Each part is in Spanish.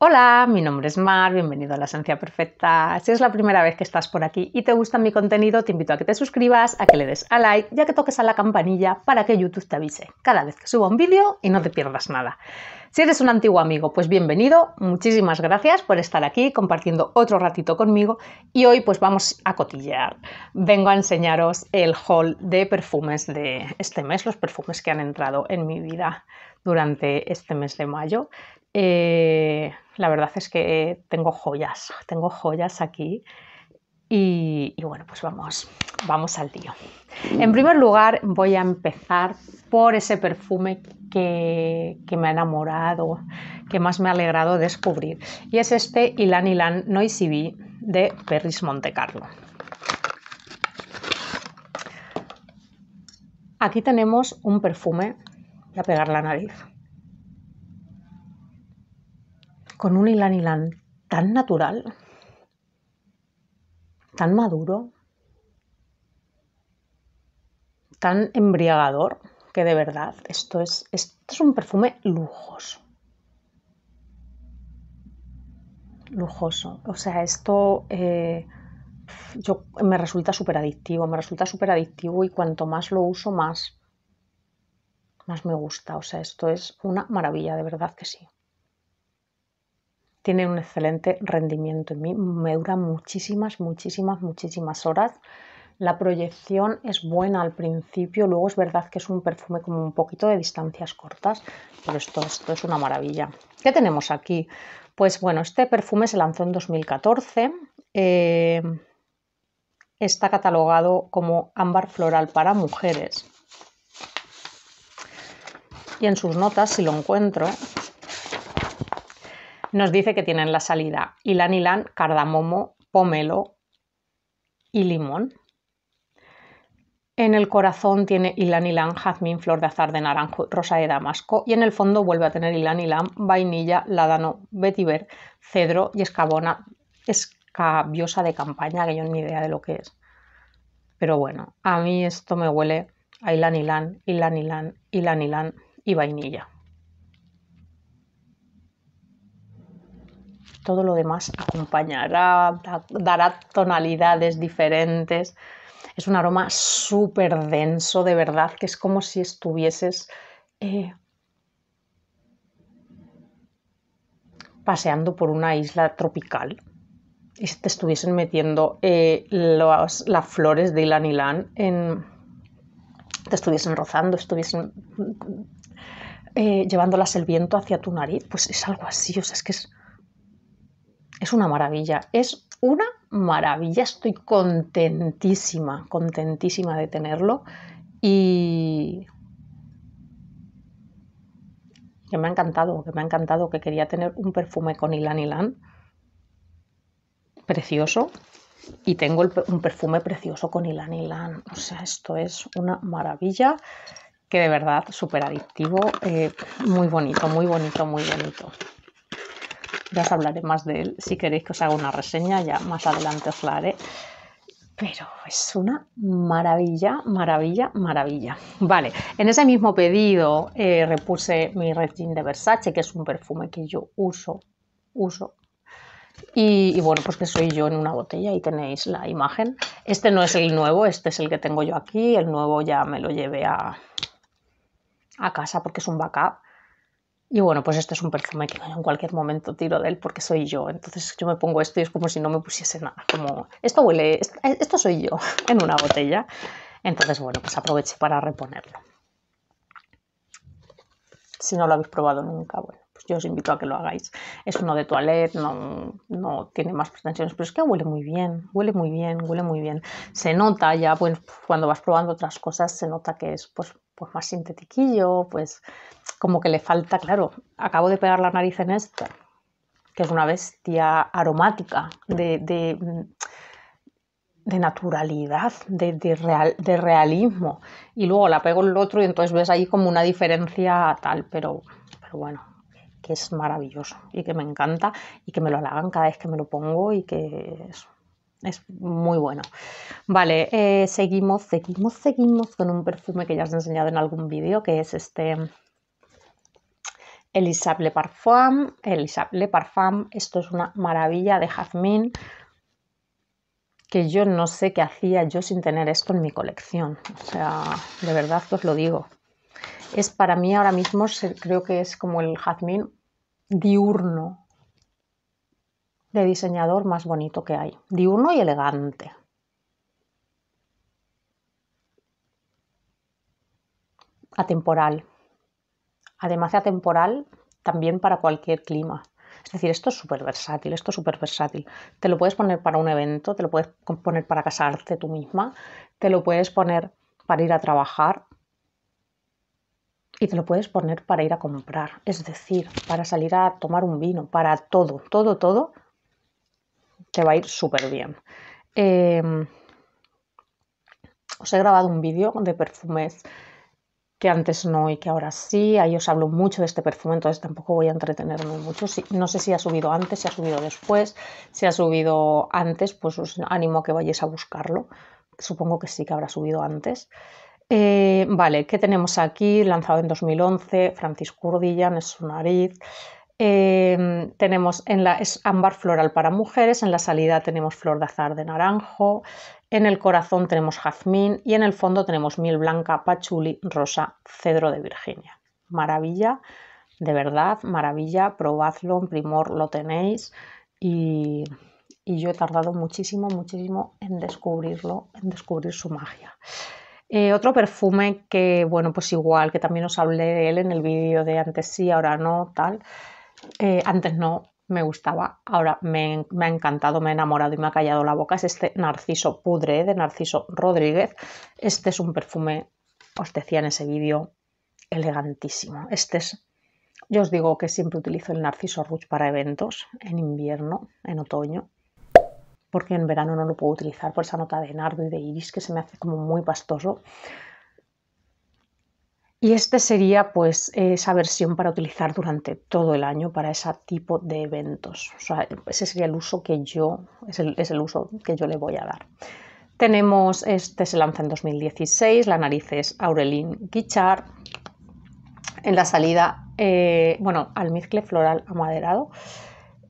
Hola, mi nombre es Mar, bienvenido a La Esencia Perfecta. Si es la primera vez que estás por aquí y te gusta mi contenido, te invito a que te suscribas, a que le des a like y a que toques a la campanilla para que YouTube te avise cada vez que suba un vídeo y no te pierdas nada. Si eres un antiguo amigo, pues bienvenido, muchísimas gracias por estar aquí compartiendo otro ratito conmigo y hoy pues vamos a cotillear. Vengo a enseñaros el haul de perfumes de este mes, los perfumes que han entrado en mi vida durante este mes de mayo. Eh, la verdad es que tengo joyas, tengo joyas aquí. Y, bueno, pues vamos, vamos al tío En primer lugar, voy a empezar por ese perfume que, me ha enamorado, que más me ha alegrado descubrir. Y es este Ilan Ilan Noisy de Perris Montecarlo. Aquí tenemos un perfume, voy a pegar la nariz, con un Ilan Ilan tan natural, tan maduro, tan embriagador, que de verdad esto es, esto es un perfume lujoso. Lujoso. O sea, esto eh, yo, me resulta súper adictivo, me resulta súper adictivo y cuanto más lo uso, más, más me gusta. O sea, esto es una maravilla, de verdad que sí. Tiene un excelente rendimiento. En mí me dura muchísimas, muchísimas, muchísimas horas. La proyección es buena al principio, luego es verdad que es un perfume como un poquito de distancias cortas, pero esto, es una maravilla. ¿Qué tenemos aquí? Pues bueno, este perfume se lanzó en 2014. Eh, está catalogado como ámbar floral para mujeres. Y en sus notas, si lo encuentro, nos dice que tienen la salida ylan ylan, cardamomo, pomelo y limón. En el corazón tiene ylan ylan, jazmín, flor de azar de naranjo, rosa de damasco y en el fondo vuelve a tener ylan ylan, vainilla, ladano, vetiver, cedro y escabona, escabiosa de campaña, que yo ni idea de lo que es. Pero bueno, a mí esto me huele a ylan ylan, ylan ylan, ylan y vainilla. todo lo demás acompañará, dará tonalidades diferentes. Es un aroma súper denso, de verdad, que es como si estuvieses eh, paseando por una isla tropical y te estuviesen metiendo eh, las flores de Ilan Ilan en, te estuviesen rozando, estuviesen eh, llevándolas el viento hacia tu nariz, pues es algo así, o sea, es que es es una maravilla, es una maravilla, estoy contentísima, contentísima de tenerlo y que me ha encantado, que me ha encantado, que quería tener un perfume con Ilan Ilan precioso y tengo un perfume precioso con Ilan Ilan, o sea, esto es una maravilla que de verdad súper adictivo, eh, muy bonito, muy bonito, muy bonito. Ya os hablaré más de él. Si queréis que os haga una reseña, ya más adelante os la haré. Pero es una maravilla, maravilla, maravilla. Vale, en ese mismo pedido eh, repuse mi Red de Versace, que es un perfume que yo uso, uso y, bueno, pues que soy yo en una botella, y tenéis la imagen. Este no es el nuevo, este es el que tengo yo aquí, el nuevo ya me lo llevé a, a casa porque es un backup. Y bueno, pues este es un perfume que en cualquier momento tiro de él porque soy yo. Entonces yo me pongo esto y es como si no me pusiese nada. Como, esto huele, esto, soy yo en una botella. Entonces bueno, pues aproveché para reponerlo. Si no lo habéis probado nunca, bueno, pues yo os invito a que lo hagáis. Es uno de toilette, no, tiene más pretensiones, pero es que huele muy bien, huele muy bien, huele muy bien. Se nota ya, pues cuando vas probando otras cosas, se nota que es pues, pues más sintetiquillo, pues como que le falta, claro, acabo de pegar la nariz en esta, que es una bestia aromática, de, de, naturalidad, de, realismo. Y luego la pego en el otro y entonces ves ahí como una diferencia tal, pero, bueno, que es maravilloso y que me encanta y que me lo halagan cada vez que me lo pongo y que es, es muy bueno. Vale, eh, seguimos, seguimos, seguimos con un perfume que ya os he enseñado en algún vídeo, que es este Elisab Le Parfum. Elisab Parfum, esto es una maravilla de jazmín que yo no sé qué hacía yo sin tener esto en mi colección. O sea, de verdad os lo digo. Es para mí ahora mismo, creo que es como el jazmín diurno de diseñador más bonito que hay. Diurno y elegante. Atemporal además de atemporal, también para cualquier clima. Es decir, esto es súper versátil, esto es súper versátil. Te lo puedes poner para un evento, te lo puedes poner para casarte tú misma, te lo puedes poner para ir a trabajar y te lo puedes poner para ir a comprar. Es decir, para salir a tomar un vino, para todo, todo, todo, te va a ir súper bien. Em, os he grabado un vídeo de perfumes que antes no y que ahora sí. Ahí os hablo mucho de este perfume, entonces tampoco voy a entretenerme mucho. no sé si ha subido antes, si ha subido después. Si ha subido antes, pues os animo a que vayáis a buscarlo. Supongo que sí que habrá subido antes. Eh, vale, ¿qué tenemos aquí? Lanzado en 2011, Francis Curdillan es su nariz. Em, tenemos en la es ámbar floral para mujeres, en la salida tenemos flor de azar de naranjo, en el corazón tenemos jazmín y en el fondo tenemos miel blanca, pachuli, rosa, cedro de Virginia. Maravilla, de verdad, maravilla. Probadlo, en primor lo tenéis. Y, y yo he tardado muchísimo, muchísimo en descubrirlo, en descubrir su magia. Eh, otro perfume que, bueno, pues igual, que también os hablé de él en el vídeo de antes sí, ahora no, tal. Eh, antes no, me gustaba, ahora me, ha encantado, me ha enamorado y me ha callado la boca, es este Narciso Pudre de Narciso Rodríguez. Este es un perfume, os decía en ese vídeo, elegantísimo. Este es, yo os digo que siempre utilizo el Narciso Rouge para eventos, en invierno, en otoño, porque en verano no lo puedo utilizar por esa nota de nardo y de iris que se me hace como muy pastoso. Y este sería pues esa versión para utilizar durante todo el año para ese tipo de eventos. ese sería el uso que yo, es el, uso que yo le voy a dar. Tenemos, este se lanza en 2016, la nariz es Aureline Guichard. En la salida, eh, bueno, almizcle floral amaderado.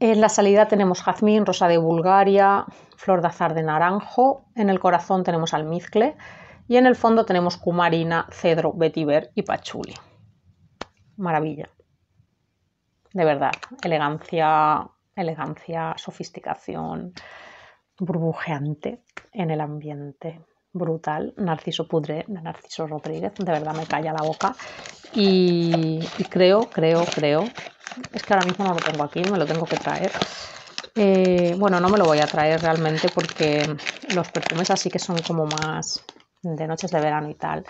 En la salida tenemos jazmín, rosa de Bulgaria, flor de azar de naranjo. En el corazón tenemos almizcle. Y en el fondo tenemos cumarina, cedro, vetiver y pachuli. Maravilla. De verdad, elegancia, elegancia, sofisticación, burbujeante en el ambiente brutal, Narciso Pudré, Narciso Rodríguez, de verdad me calla la boca. Y, creo, creo, creo, es que ahora mismo no lo tengo aquí, me lo tengo que traer. Eh, bueno, no me lo voy a traer realmente porque los perfumes así que son como más de noches de verano y tal.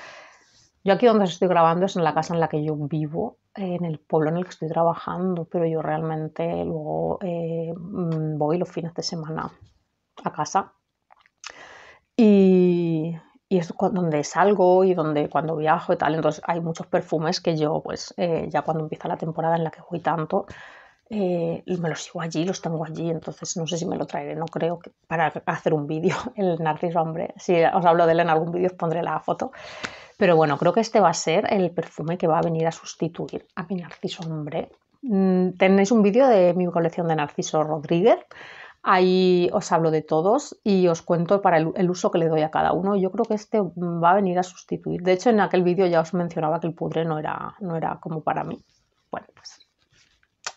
Yo aquí donde estoy grabando es en la casa en la que yo vivo, en el pueblo en el que estoy trabajando, pero yo realmente luego eh, mm, voy los fines de semana a casa. Y, y es donde salgo y donde cuando viajo y tal. Entonces hay muchos perfumes que yo, pues eh, ya cuando empieza la temporada en la que voy tanto, eh, y me los sigo allí, los tengo allí, entonces no sé si me lo traeré, no creo, que para hacer un vídeo, el Narciso Hombre, si os hablo de él en algún vídeo os pondré la foto, pero bueno, creo que este va a ser el perfume que va a venir a sustituir a mi Narciso Hombre. Mm, tenéis un vídeo de mi colección de Narciso Rodríguez, Ahí os hablo de todos y os cuento para el, uso que le doy a cada uno. Yo creo que este va a venir a sustituir. De hecho, en aquel vídeo ya os mencionaba que el pudre no era, no era como para mí. Bueno, pues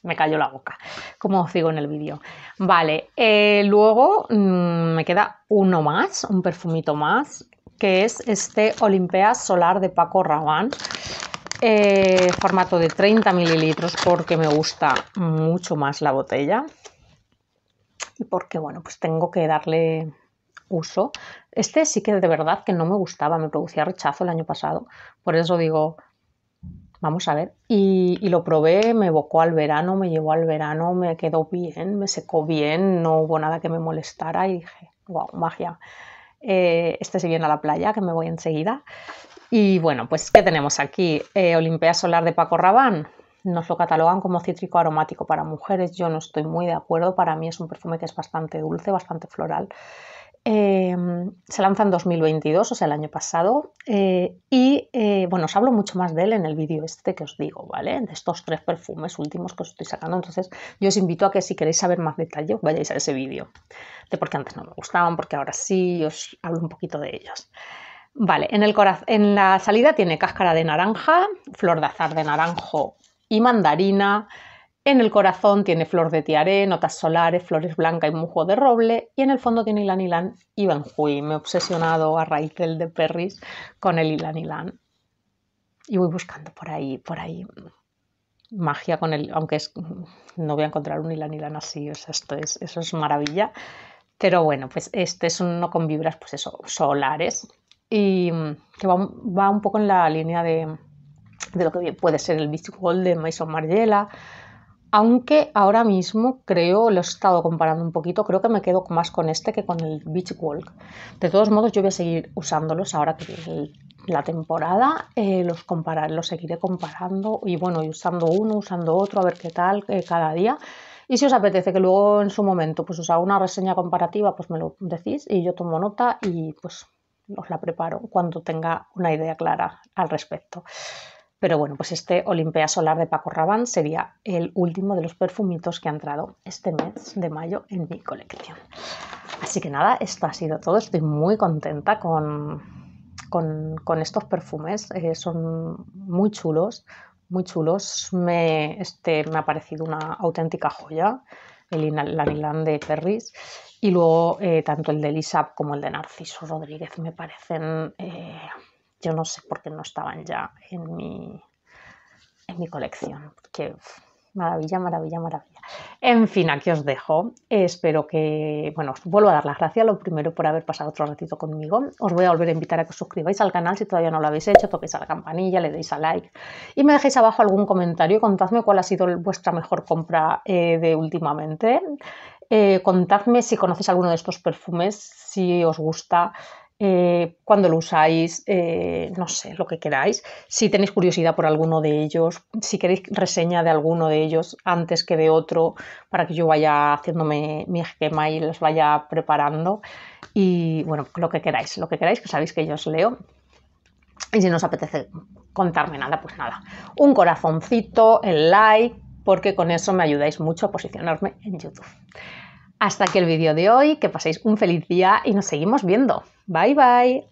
me cayó la boca, como os digo en el vídeo. Vale, eh, luego mm, me queda uno más, un perfumito más, que es este Olimpea Solar de Paco Rabanne. Eh, formato de 30 mililitros porque me gusta mucho más la botella y porque bueno pues tengo que darle uso este sí que de verdad que no me gustaba me producía rechazo el año pasado por eso digo Vamos a ver. Y, lo probé, me evocó al verano, me llevó al verano, me quedó bien, me secó bien, no hubo nada que me molestara y dije, wow, magia. Eh, este se viene a la playa, que me voy enseguida. Y bueno, pues ¿qué tenemos aquí? Eh, Olimpia Solar de Paco Rabán, Nos lo catalogan como cítrico aromático para mujeres. Yo no estoy muy de acuerdo. Para mí es un perfume que es bastante dulce, bastante floral. Em, se lanza en 2022, o sea, el año pasado, eh, y eh, bueno, os hablo mucho más de él en el vídeo este que os digo, ¿vale? De estos tres perfumes últimos que os estoy sacando, entonces yo os invito a que si queréis saber más detalle vayáis a ese vídeo, de por qué antes no me gustaban, porque ahora sí, os hablo un poquito de ellos. Vale, en, el en la salida tiene cáscara de naranja, flor de azar de naranjo y mandarina, en el corazón tiene flor de tiaré, notas solares, flores blancas y mujo de roble. Y en el fondo tiene Ilan Ilan y benjui Me he obsesionado a raíz del de Perris con el Ilan Y voy buscando por ahí, por ahí magia con el, aunque no voy a encontrar un Ilan Ilan así, o sea, esto es, eso es maravilla. Pero bueno, pues este es uno con vibras, pues eso, solares, y que va, un poco en la línea de, lo que puede ser el Beach Gold de Maison Margiela, aunque ahora mismo creo, lo he estado comparando un poquito, creo que me quedo más con este que con el Beach Walk. De todos modos, yo voy a seguir usándolos ahora que viene la temporada, eh, los, los seguiré comparando y bueno, y usando uno, usando otro, a ver qué tal eh, cada día. Y si os apetece que luego en su momento pues os haga una reseña comparativa, pues me lo decís y yo tomo nota y pues os la preparo cuando tenga una idea clara al respecto. Pero bueno, pues este Olimpia Solar de Paco Rabanne sería el último de los perfumitos que ha entrado este mes de mayo en mi colección. Así que nada, esto ha sido todo. Estoy muy contenta con, con, estos perfumes. Eh, son muy chulos, muy chulos. Me, este, me ha parecido una auténtica joya, el Inalán de Perris. Y luego eh, tanto el de Lisab como el de Narciso Rodríguez me parecen... Eh, yo no sé por qué no estaban ya en mi, en mi colección, Qué maravilla, maravilla, maravilla. En fin, aquí os dejo. Espero que, bueno, os vuelvo a dar las gracias, lo primero por haber pasado otro ratito conmigo. Os voy a volver a invitar a que os suscribáis al canal si todavía no lo habéis hecho, toquéis a la campanilla, le deis a like y me dejéis abajo algún comentario contadme cuál ha sido vuestra mejor compra eh, de últimamente. Eh, contadme si conocéis alguno de estos perfumes, si os gusta, eh, cuando lo usáis, eh, no sé, lo que queráis. Si tenéis curiosidad por alguno de ellos, si queréis reseña de alguno de ellos antes que de otro, para que yo vaya haciéndome mi esquema y los vaya preparando. Y bueno, lo que queráis, lo que queráis, que sabéis que yo os leo. Y si no os apetece contarme nada, pues nada. Un corazoncito, el like, porque con eso me ayudáis mucho a posicionarme en YouTube. Hasta aquí el vídeo de hoy, que paséis un feliz día y nos seguimos viendo. Bye bye.